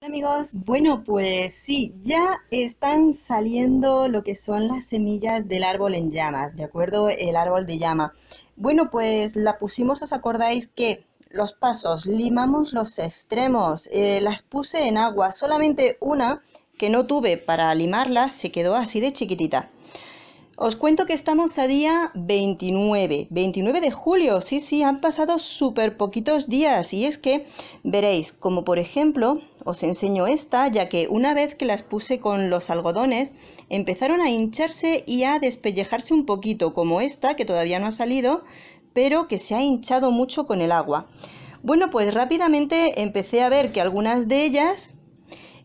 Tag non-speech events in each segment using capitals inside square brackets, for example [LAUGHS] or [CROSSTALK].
Hola amigos, bueno pues sí, ya están saliendo lo que son las semillas del árbol en llamas, ¿de acuerdo? El árbol de llama. Bueno pues la pusimos, ¿os acordáis que los pasos, limamos los extremos, eh, las puse en agua, solamente una que no tuve para limarla se quedó así de chiquitita. Os cuento que estamos a día 29, 29 de julio, sí, sí, han pasado súper poquitos días y es que veréis, como por ejemplo os enseño esta, ya que una vez que las puse con los algodones, empezaron a hincharse y a despellejarse un poquito, como esta, que todavía no ha salido, pero que se ha hinchado mucho con el agua. Bueno, pues rápidamente empecé a ver que algunas de ellas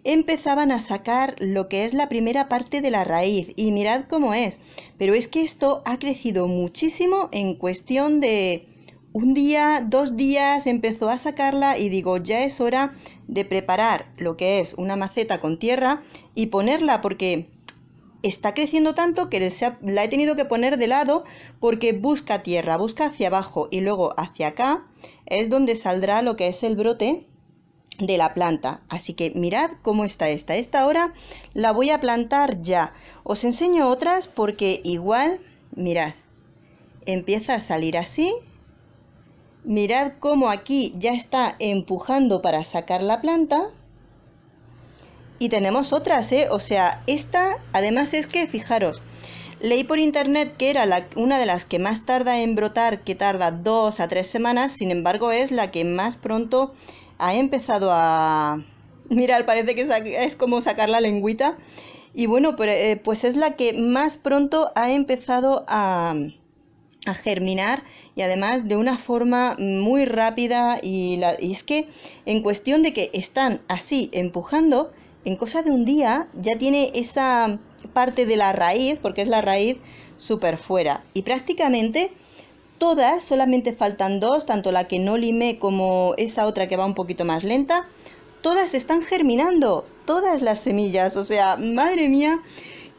empezaban a sacar lo que es la primera parte de la raíz y mirad cómo es, pero es que esto ha crecido muchísimo en cuestión de un día, dos días empezó a sacarla y digo, ya es hora de preparar lo que es una maceta con tierra y ponerla porque está creciendo tanto que la he tenido que poner de lado porque busca tierra, busca hacia abajo y luego hacia acá es donde saldrá lo que es el brote de la planta. Así que mirad cómo está esta. Esta ahora la voy a plantar ya. Os enseño otras porque igual, mirad, empieza a salir así Mirad cómo aquí ya está empujando para sacar la planta. Y tenemos otras, ¿eh? O sea, esta además es que, fijaros, leí por internet que era una de las que más tarda en brotar, que tarda dos a tres semanas, sin embargo es la que más pronto ha empezado a... [LAUGHS] Mirar, parece que es como sacar la lengüita. Y bueno, eh, pues es la que más pronto ha empezado a a germinar y además de una forma muy rápida y, la, es que en cuestión de que están así empujando, en cosa de un día ya tiene esa parte de la raíz, porque es la raíz súper fuera y prácticamente todas, solamente faltan dos, tanto la que no limé como esa otra que va un poquito más lenta, todas están germinando, todas las semillas, o sea, madre mía,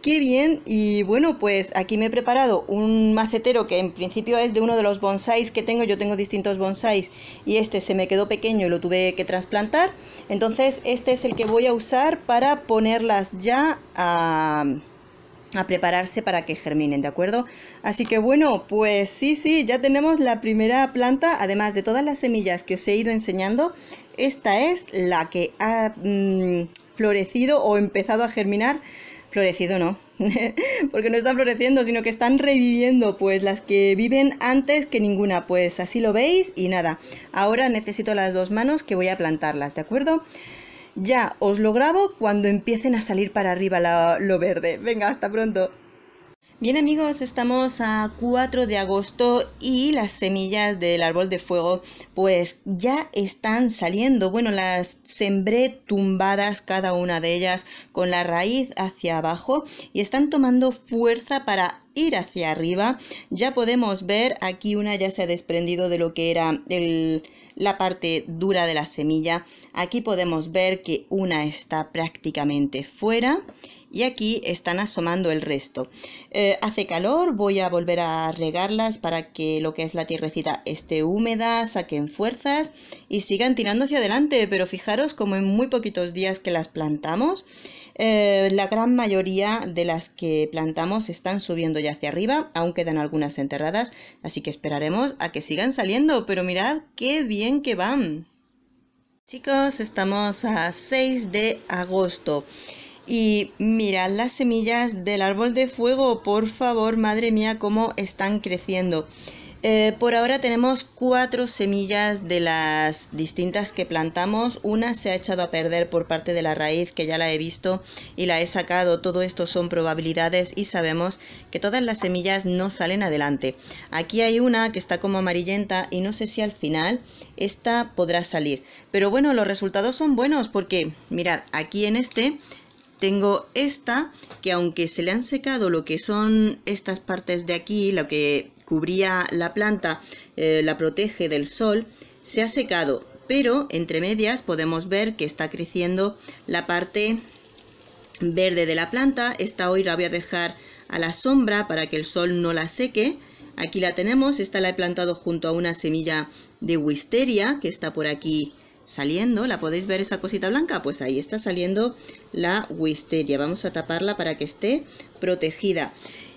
Qué bien, y bueno, pues aquí me he preparado un macetero que en principio es de uno de los bonsáis que tengo, yo tengo distintos bonsáis y este se me quedó pequeño y lo tuve que trasplantar, entonces este es el que voy a usar para ponerlas ya a, prepararse para que germinen, ¿de acuerdo? Así que bueno, pues sí, sí, ya tenemos la primera planta, además de todas las semillas que os he ido enseñando, esta es la que ha mm, florecido o empezado a germinar florecido no, [LAUGHS] porque no están floreciendo, sino que están reviviendo, pues las que viven antes que ninguna, pues así lo veis y nada, ahora necesito las dos manos que voy a plantarlas, ¿de acuerdo? Ya os lo grabo cuando empiecen a salir para arriba lo verde. Venga, hasta pronto. Bien amigos, estamos a 4 de agosto y las semillas del árbol de fuego pues ya están saliendo. Bueno, las sembré tumbadas cada una de ellas con la raíz hacia abajo y están tomando fuerza para ir hacia arriba. Ya podemos ver aquí una ya se ha desprendido de lo que era la parte dura de la semilla. Aquí podemos ver que una está prácticamente fuera y aquí están asomando el resto. Eh, hace calor, voy a volver a regarlas para que lo que es la tierrecita esté húmeda, saquen fuerzas y sigan tirando hacia adelante, pero fijaros como en muy poquitos días que las plantamos, eh, la gran mayoría de las que plantamos están subiendo ya hacia arriba, aún quedan algunas enterradas, así que esperaremos a que sigan saliendo, pero mirad qué bien que van. Chicos, estamos a 6 de agosto y mirad las semillas del árbol de fuego, por favor, madre mía, cómo están creciendo. Eh, por ahora tenemos cuatro semillas de las distintas que plantamos. Una se ha echado a perder por parte de la raíz, que ya la he visto y la he sacado. Todo esto son probabilidades y sabemos que todas las semillas no salen adelante. Aquí hay una que está como amarillenta y no sé si al final esta podrá salir. Pero bueno, los resultados son buenos porque, mirad, aquí en este tengo esta que aunque se le han secado lo que son estas partes de aquí, lo que cubría la planta, eh, la protege del sol, se ha secado, pero entre medias podemos ver que está creciendo la parte verde de la planta. Esta hoy la voy a dejar a la sombra para que el sol no la seque. Aquí la tenemos, esta la he plantado junto a una semilla de wisteria que está por aquí saliendo, ¿la podéis ver esa cosita blanca? Pues ahí está saliendo la wisteria. Vamos a taparla para que esté protegida.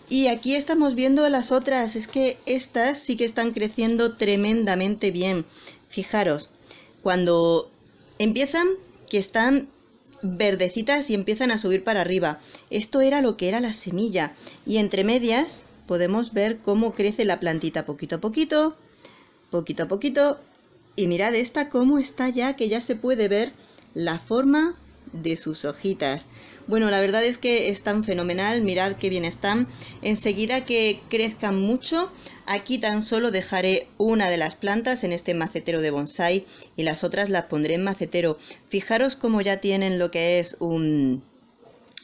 Y aquí estamos viendo las otras, es que estas sí que están creciendo tremendamente bien. Fijaros, cuando empiezan, que están verdecitas y empiezan a subir para arriba. Esto era lo que era la semilla. Y entre medias podemos ver cómo crece la plantita poquito a poquito, poquito a poquito y mirad esta cómo está ya, que ya se puede ver la forma de sus hojitas. Bueno, la verdad es que están fenomenal, mirad qué bien están. Enseguida que crezcan mucho, aquí tan solo dejaré una de las plantas en este macetero de bonsai y las otras las pondré en macetero. Fijaros cómo ya tienen lo que es un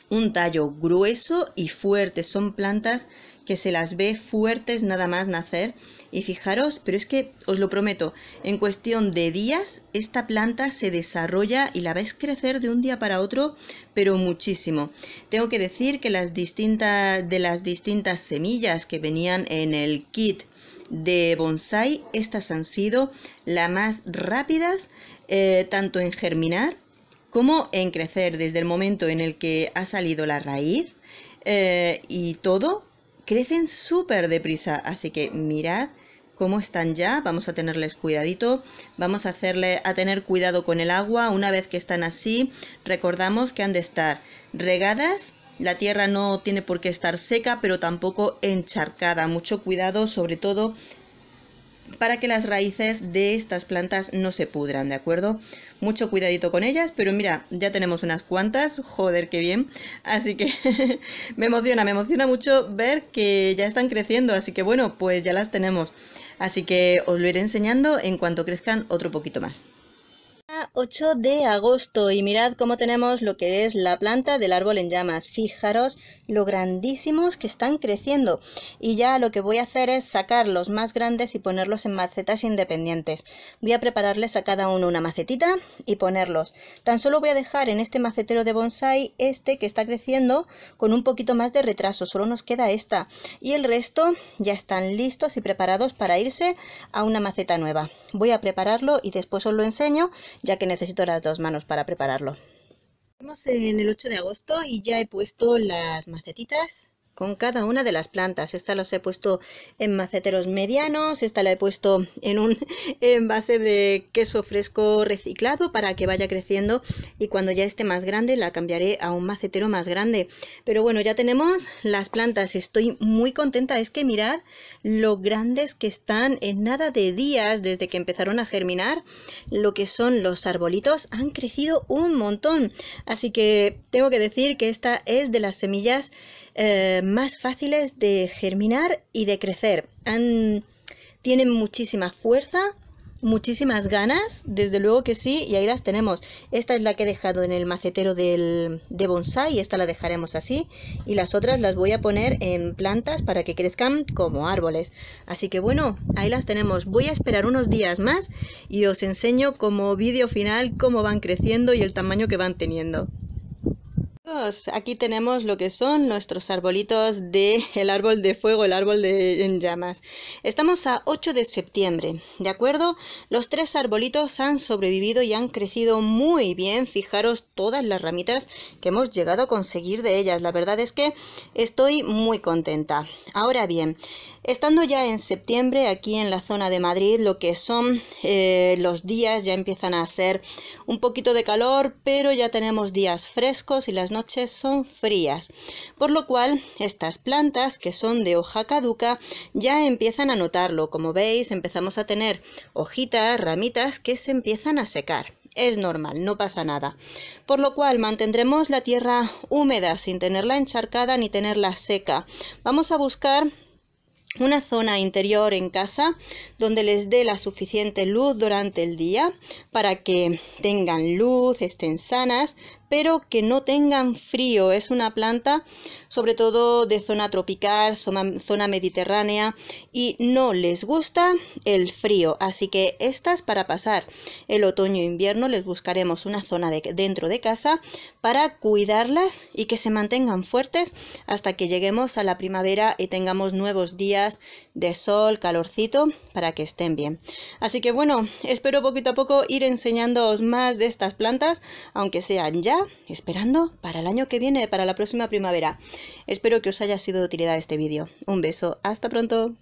un tallo grueso y fuerte. Son plantas que se las ve fuertes nada más nacer. Y fijaros, pero es que os lo prometo, en cuestión de días esta planta se desarrolla y la vais crecer de un día para otro, pero muchísimo. Tengo que decir que las distintas de las distintas semillas que venían en el kit de bonsai, estas han sido las más rápidas eh, tanto en germinar cómo en crecer desde el momento en el que ha salido la raíz eh, y todo, crecen súper deprisa. Así que mirad cómo están ya, vamos a tenerles cuidadito, vamos a hacerle a tener cuidado con el agua, una vez que están así, recordamos que han de estar regadas, la tierra no tiene por qué estar seca, pero tampoco encharcada, mucho cuidado sobre todo para que las raíces de estas plantas no se pudran, ¿de acuerdo? Mucho cuidadito con ellas, pero mira, ya tenemos unas cuantas, joder, qué bien. Así que [LAUGHS] me emociona, me emociona mucho ver que ya están creciendo, así que bueno, pues ya las tenemos. Así que os lo iré enseñando en cuanto crezcan otro poquito más. 8 de agosto y mirad cómo tenemos lo que es la planta del árbol en llamas. Fijaros lo grandísimos que están creciendo y ya lo que voy a hacer es sacar los más grandes y ponerlos en macetas independientes. Voy a prepararles a cada uno una macetita y ponerlos. Tan solo voy a dejar en este macetero de bonsai este que está creciendo con un poquito más de retraso, solo nos queda esta y el resto ya están listos y preparados para irse a una maceta nueva. Voy a prepararlo y después os lo enseño ya que necesito las dos manos para prepararlo. Estamos en el 8 de agosto y ya he puesto las macetitas con cada una de las plantas. Esta las he puesto en maceteros medianos, esta la he puesto en un [LAUGHS] envase de queso fresco reciclado para que vaya creciendo y cuando ya esté más grande la cambiaré a un macetero más grande. Pero bueno, ya tenemos las plantas, estoy muy contenta, es que mirad lo grandes que están en nada de días desde que empezaron a germinar, lo que son los arbolitos han crecido un montón. Así que tengo que decir que esta es de las semillas... Eh, más fáciles de germinar y de crecer. Han, tienen muchísima fuerza, muchísimas ganas, desde luego que sí, y ahí las tenemos. Esta es la que he dejado en el macetero del, de bonsai, esta la dejaremos así, y las otras las voy a poner en plantas para que crezcan como árboles. Así que bueno, ahí las tenemos. Voy a esperar unos días más y os enseño como vídeo final cómo van creciendo y el tamaño que van teniendo. Aquí tenemos lo que son nuestros arbolitos de [LAUGHS] el árbol de fuego, el árbol de llamas. Estamos a 8 de septiembre, ¿de acuerdo? Los tres arbolitos han sobrevivido y han crecido muy bien. Fijaros todas las ramitas que hemos llegado a conseguir de ellas. La verdad es que estoy muy contenta. Ahora bien, Estando ya en septiembre aquí en la zona de Madrid, lo que son eh, los días ya empiezan a hacer un poquito de calor, pero ya tenemos días frescos y las noches son frías. Por lo cual, estas plantas que son de hoja caduca ya empiezan a notarlo. Como veis, empezamos a tener hojitas, ramitas que se empiezan a secar es normal, no pasa nada. Por lo cual mantendremos la tierra húmeda sin tenerla encharcada ni tenerla seca. Vamos a buscar una zona interior en casa donde les dé la suficiente luz durante el día para que tengan luz, estén sanas, pero que no tengan frío. Es una planta sobre todo de zona tropical, zona, mediterránea y no les gusta el frío. Así que estas para pasar el otoño e invierno les buscaremos una zona de, dentro de casa para cuidarlas y que se mantengan fuertes hasta que lleguemos a la primavera y tengamos nuevos días de sol, calorcito, para que estén bien. Así que bueno, espero poquito a poco ir enseñándoos más de estas plantas, aunque sean ya esperando para el año que viene, para la próxima primavera. Espero que os haya sido de utilidad este vídeo. Un beso, hasta pronto.